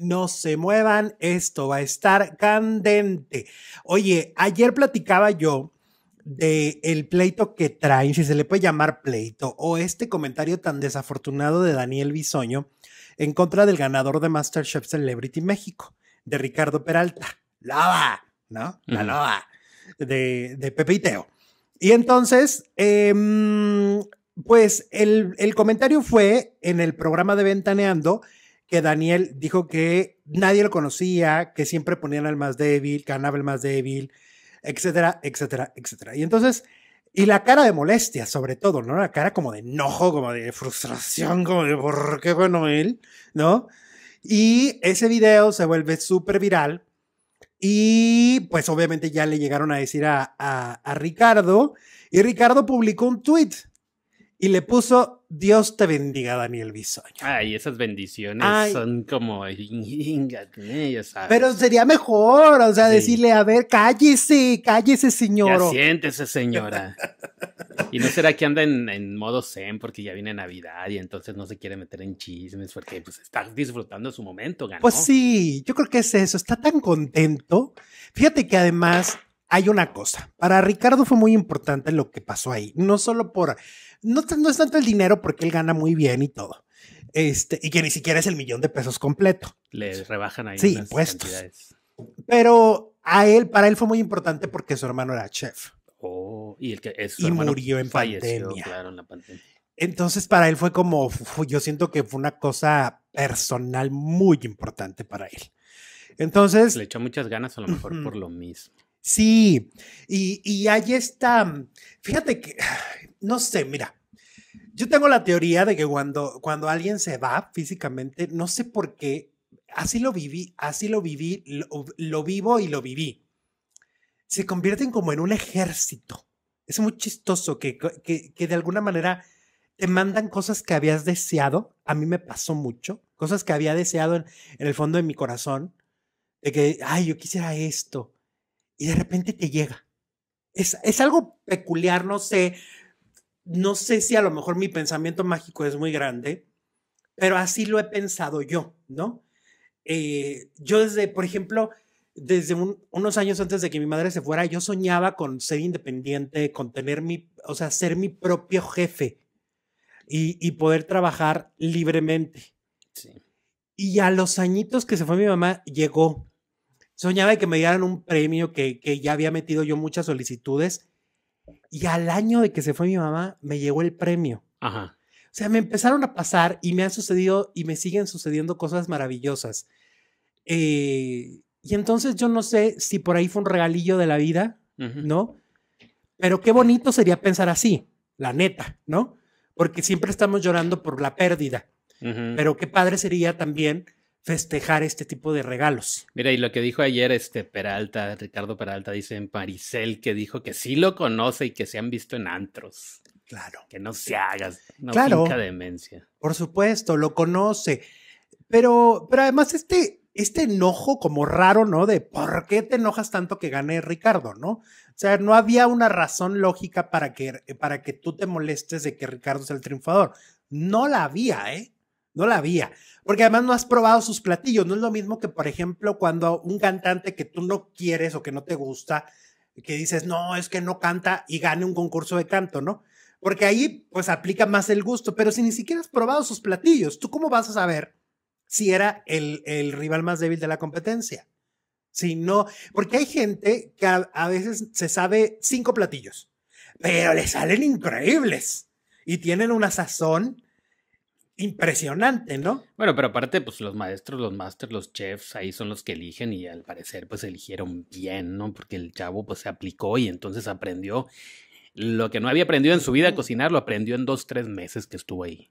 No se muevan, esto va a estar candente. Oye, ayer platicaba yo de el pleito que traen, si se le puede llamar pleito, o este comentario tan desafortunado de Daniel Bisoño en contra del ganador de MasterChef Celebrity México, de Ricardo Peralta. Lava, ¿no? La lava de, de Pepe y Teo. Y entonces, em, pues el, el comentario fue en el programa de Ventaneando que Daniel dijo que nadie lo conocía, que siempre ponían al más débil, que ganaba el más débil, etcétera, etcétera, etcétera. Y entonces, y la cara de molestia, sobre todo, ¿no? La cara como de enojo, como de frustración, como de por qué bueno él, ¿no? Y ese video se vuelve súper viral. Y pues obviamente ya le llegaron a decir a, a, a Ricardo. Y Ricardo publicó un tweet y le puso Dios te bendiga, Daniel Bisoño. Ay, esas bendiciones son como. ¿eh? Pero sería mejor, o sea, decirle, a ver, cállese, cállese, señor. Ya siéntese, señora. y no será que anda en, modo zen porque ya viene Navidad y entonces no se quiere meter en chismes porque pues está disfrutando su momento, ¿no? Pues sí, yo creo que es eso, está tan contento. Fíjate que además hay una cosa. Para Ricardo fue muy importante lo que pasó ahí. No solo por. No, es tanto el dinero porque él gana muy bien y todo. Este, y que ni siquiera es el millón de pesos completo. Le rebajan ahí. Sí, impuestos. Pero a él, para él fue muy importante porque su hermano era chef. Oh, y el que murió en pandemia. Claro, en la Entonces, para él fue como. Yo siento que fue una cosa personal muy importante para él. Entonces. Le echó muchas ganas, a lo mejor por lo mismo. Sí, y, y ahí está. Mm, fíjate que, no sé, mira, yo tengo la teoría de que cuando, cuando alguien se va físicamente, no sé por qué, así lo viví, así lo viví, lo, vivo y lo viví. Se convierten como en un ejército. Es muy chistoso que, que, de alguna manera te mandan cosas que habías deseado. A mí me pasó mucho, cosas que había deseado en el fondo de mi corazón, de que, ay, yo quisiera esto y de repente te llega. Es, algo peculiar, no sé, no sé si a lo mejor mi pensamiento mágico es muy grande, pero así lo he pensado yo, ¿no? Eh, yo desde, por ejemplo, desde unos años antes de que mi madre se fuera, yo soñaba con ser independiente, con tener mi, o sea, ser mi propio jefe y, poder trabajar libremente. Y a los añitos que se fue mi mamá, llegó soñaba de que me dieran un premio que, ya había metido yo muchas solicitudes. Y al año de que se fue mi mamá, me llegó el premio. Ajá. O sea, me empezaron a pasar y me han sucedido y me siguen sucediendo cosas maravillosas. Eh, y entonces yo no sé si por ahí fue un regalillo de la vida, ¿no? Pero qué bonito sería pensar así, la neta, ¿no? Porque siempre estamos llorando por la pérdida. Pero qué padre sería también festejar este tipo de regalos. Mira, y lo que dijo ayer este Peralta, Ricardo Peralta, dice en Paricel que dijo que sí lo conoce y que se han visto en antros. Claro. Que no se hagas, no claro, demencia. Por supuesto, lo conoce. Pero, pero además este, este enojo como raro, ¿no? De por qué te enojas tanto que gane Ricardo, ¿no? O sea, no había una razón lógica para que, para que tú te molestes de que Ricardo sea el triunfador. No la había, ¿eh? no la había. Porque además no has probado sus platillos. No es lo mismo que, por ejemplo, cuando un cantante que tú no quieres o que no te gusta, que dices, no, es que no canta y gane un concurso de canto, ¿no? Porque ahí pues aplica más el gusto, pero si ni siquiera has probado sus platillos, ¿tú cómo vas a saber si era el, rival más débil de la competencia? Si no, porque hay gente que a veces se sabe cinco platillos, pero le salen increíbles y tienen una sazón impresionante, ¿no? Bueno, pero aparte, pues los maestros, los masters, los chefs, ahí son los que eligen y al parecer, pues eligieron bien, ¿no? Porque el chavo, pues se aplicó y entonces aprendió lo que no había aprendido en su vida a cocinar, lo aprendió en dos, tres meses que estuvo ahí.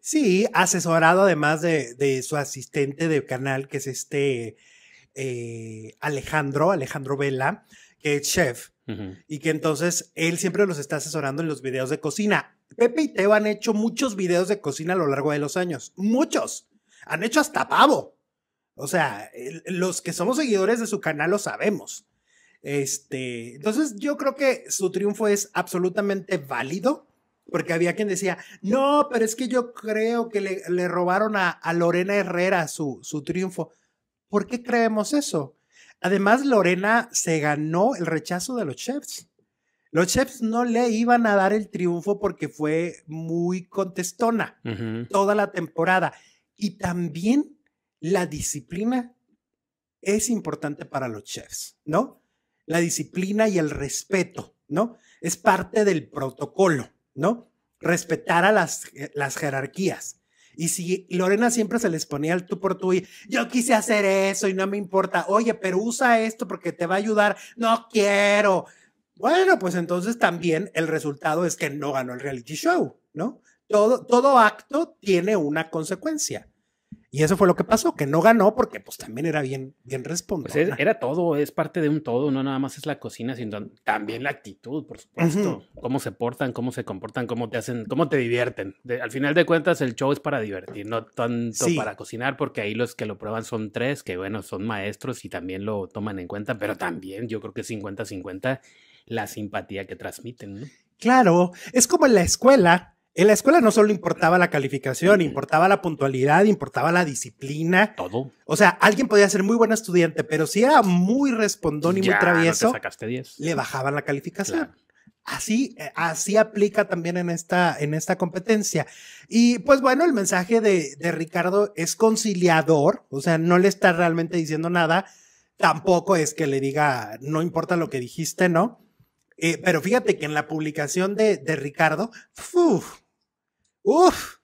Sí, asesorado además de, su asistente de canal, que es este eh, Alejandro, Alejandro Vela, que es chef, y que entonces él siempre los está asesorando en los videos de cocina Pepe y Teo han hecho muchos videos de cocina a lo largo de los años. Muchos. Han hecho hasta pavo. O sea, los que somos seguidores de su canal lo sabemos. Este, entonces yo creo que su triunfo es absolutamente válido, porque había quien decía, no, pero es que yo creo que le, robaron a, Lorena Herrera su, su triunfo. ¿Por qué creemos eso? Además, Lorena se ganó el rechazo de los chefs. Los Chefs no le iban a dar el triunfo porque fue muy contestona toda la temporada. Y también la disciplina es importante para los chefs, ¿no? La disciplina y el respeto, ¿no? Es parte del protocolo, ¿no? Respetar a las, eh, las jerarquías. Y si Lorena siempre se les ponía el tú por tú y yo quise hacer eso y no me importa, oye, pero usa esto porque te va a ayudar, no quiero, bueno, pues entonces también el resultado es que no ganó el reality show, ¿no? Todo, todo acto tiene una consecuencia. Y eso fue lo que pasó, que no ganó porque pues también era bien, bien pues respondido. era todo, es parte de un todo, no nada más es la cocina, sino también la actitud, por supuesto. Cómo se portan, cómo se comportan, cómo te hacen, cómo te divierten. al final de cuentas, el show es para divertir, no tanto para cocinar, porque ahí los que lo prueban son tres, que bueno, son maestros y también lo toman en cuenta, pero también yo creo que 50-50 la simpatía que transmiten. ¿no? Claro, es como en la escuela. En la escuela no solo importaba la calificación, importaba la puntualidad, importaba la disciplina. Todo. O sea, alguien podía ser muy buen estudiante, pero si era muy respondón y muy travieso, le bajaban la calificación. Así, eh, así aplica también en esta, en esta competencia. Y pues bueno, el mensaje de, de Ricardo es conciliador, o sea, no le está realmente diciendo nada. Tampoco es que le diga, no importa lo que dijiste, ¿no? Eh, pero fíjate que en la publicación de, Ricardo, uff, uff,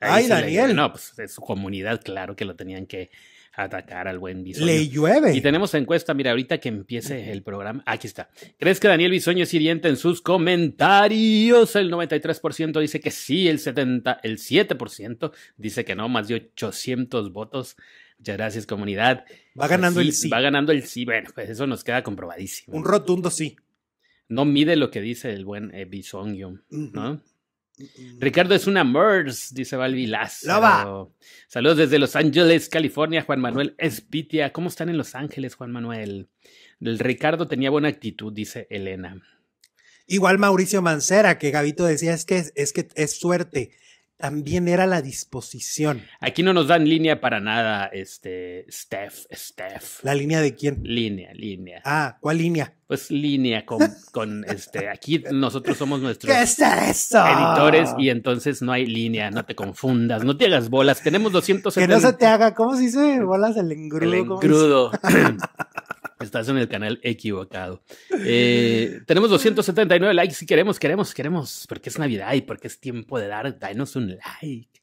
ay Daniel. no, pues su comunidad, claro que lo tenían que atacar al buen Bisoño. Le llueve. Y tenemos encuesta, mira, ahorita que empiece el programa, aquí está. ¿Crees que Daniel Bisoño es hiriente en sus comentarios? El 93% dice que sí, el 70, el 7% dice que no, más de 800 votos. Muchas gracias, comunidad. Va ganando el sí. Va ganando el sí. Bueno, pues eso nos queda comprobadísimo. Un rotundo sí no mide lo que dice el buen eh, ¿no? Ricardo es una MERS, dice Valvi Saludos desde Los Ángeles, California, Juan Manuel Espitia. ¿Cómo están en Los Ángeles, Juan Manuel? El Ricardo tenía buena actitud, dice Elena. Igual Mauricio Mancera, que Gabito decía, es que es, que es suerte también era la disposición. Aquí no nos dan línea para nada, este, Steph, Steph. ¿La línea de quién? Línea, línea. Ah, ¿cuál línea? Pues línea con, con este, aquí nosotros somos nuestros editores y entonces no hay línea, no te confundas, no te hagas bolas, tenemos 270. Que no se te haga, ¿cómo se dice? Bolas del engrudo. El engrudo. estás en el canal equivocado. Eh, tenemos 279 likes Si queremos, queremos, queremos, porque es Navidad y porque es tiempo de dar, danos un like.